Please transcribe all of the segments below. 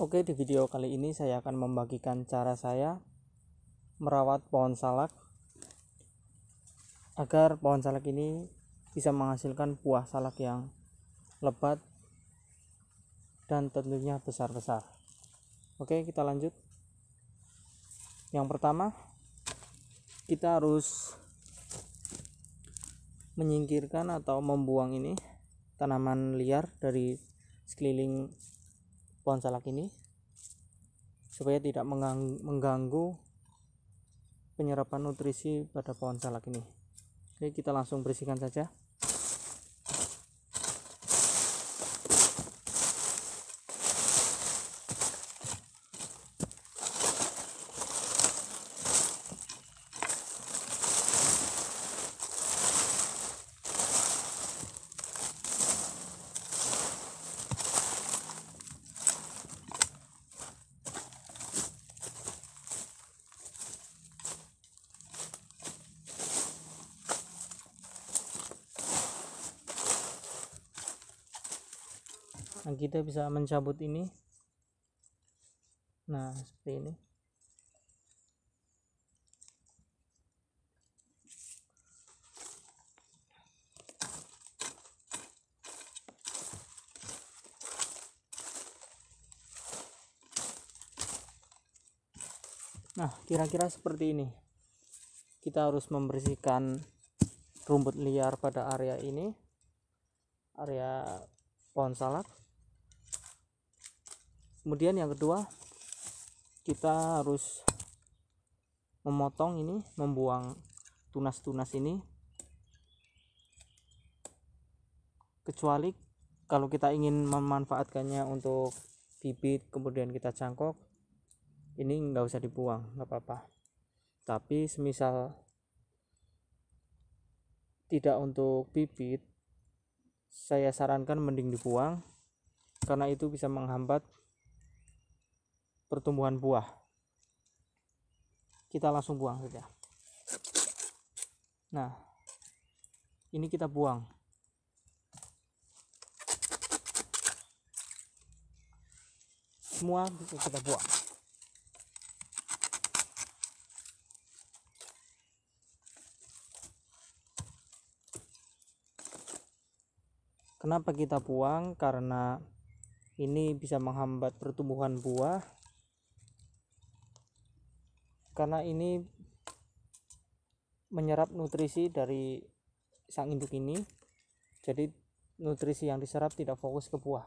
Oke, di video kali ini saya akan membagikan cara saya merawat pohon salak agar pohon salak ini bisa menghasilkan buah salak yang lebat dan tentunya besar-besar. Oke, kita lanjut. Yang pertama, kita harus menyingkirkan atau membuang ini tanaman liar dari sekeliling pohon salak ini supaya tidak mengganggu penyerapan nutrisi pada pohon salak ini. Oke, kita langsung bersihkan saja. nah kita bisa mencabut ini nah seperti ini Nah, kira-kira seperti ini. Kita harus membersihkan rumput liar pada area ini. Area pohon salak kemudian yang kedua kita harus memotong ini membuang tunas-tunas ini kecuali kalau kita ingin memanfaatkannya untuk bibit kemudian kita cangkok ini nggak usah dibuang nggak apa-apa tapi semisal tidak untuk bibit saya sarankan mending dibuang karena itu bisa menghambat pertumbuhan buah kita langsung buang saja nah ini kita buang semua bisa kita buang Kenapa kita buang? Karena ini bisa menghambat pertumbuhan buah karena ini menyerap nutrisi dari sang induk ini jadi nutrisi yang diserap tidak fokus ke buah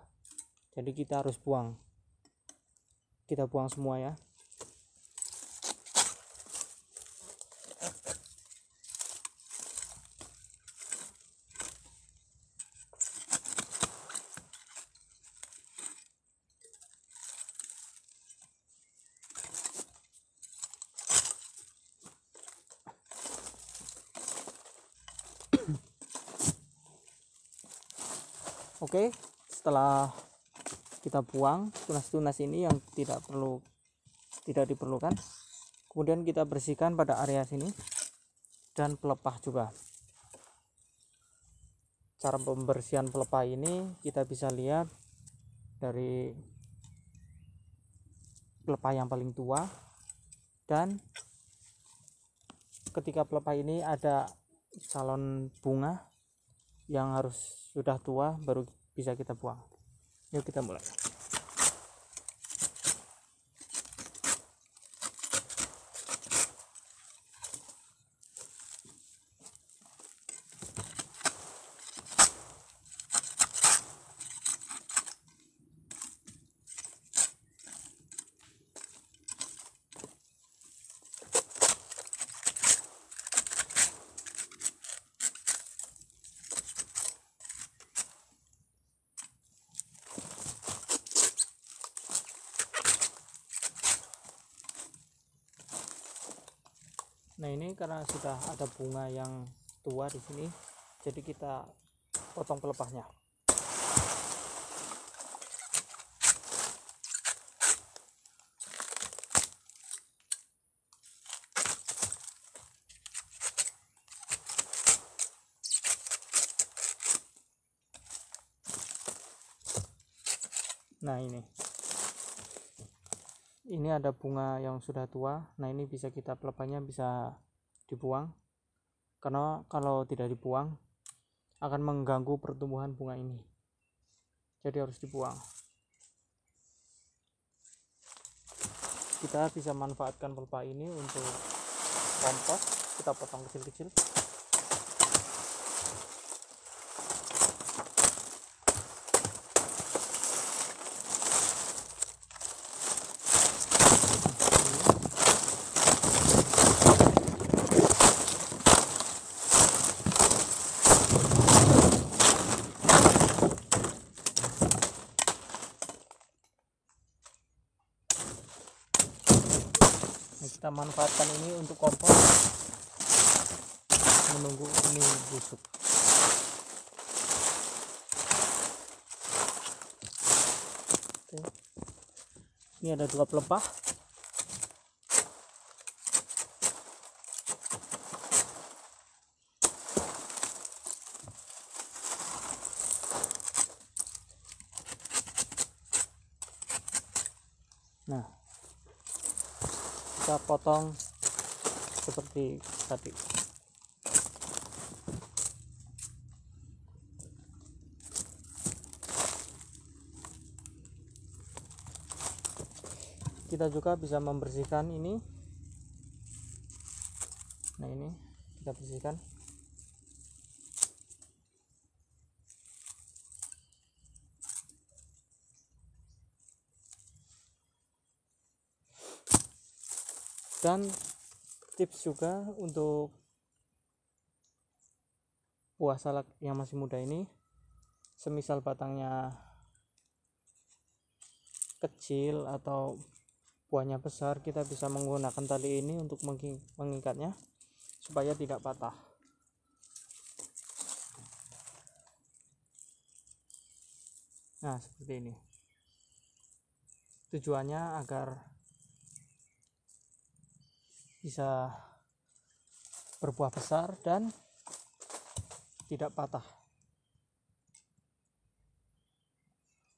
jadi kita harus buang kita buang semua ya oke setelah kita buang tunas-tunas ini yang tidak perlu tidak diperlukan kemudian kita bersihkan pada area sini dan pelepah juga cara pembersihan pelepah ini kita bisa lihat dari pelepah yang paling tua dan ketika pelepah ini ada calon bunga yang harus sudah tua baru bisa kita buang yuk kita mulai nah ini karena sudah ada bunga yang tua di sini jadi kita potong pelepahnya Nah ini ini ada bunga yang sudah tua nah ini bisa kita pelepahnya bisa dibuang karena kalau tidak dibuang akan mengganggu pertumbuhan bunga ini jadi harus dibuang kita bisa manfaatkan pelepah ini untuk kompos kita potong kecil-kecil kita manfaatkan ini untuk kompor menunggu ini busuk ini ada dua pelepah nah kita potong seperti tadi kita juga bisa membersihkan ini nah ini kita bersihkan dan tips juga untuk buah salak yang masih muda ini semisal batangnya kecil atau buahnya besar kita bisa menggunakan tali ini untuk mengikatnya supaya tidak patah nah seperti ini tujuannya agar bisa berbuah besar dan tidak patah.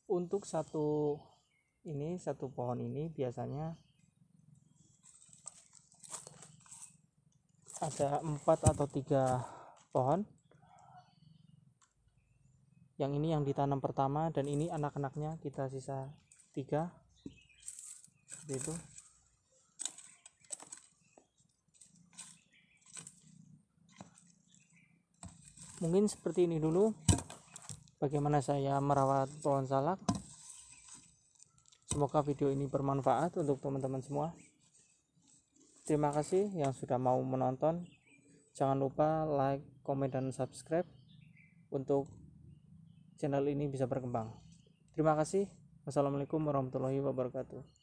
Untuk satu ini satu pohon ini biasanya ada empat atau tiga pohon yang ini yang ditanam pertama dan ini anak-anaknya kita sisa tiga seperti itu mungkin seperti ini dulu bagaimana saya merawat pohon salak semoga video ini bermanfaat untuk teman-teman semua terima kasih yang sudah mau menonton jangan lupa like komen dan subscribe untuk channel ini bisa berkembang terima kasih wassalamualaikum warahmatullahi wabarakatuh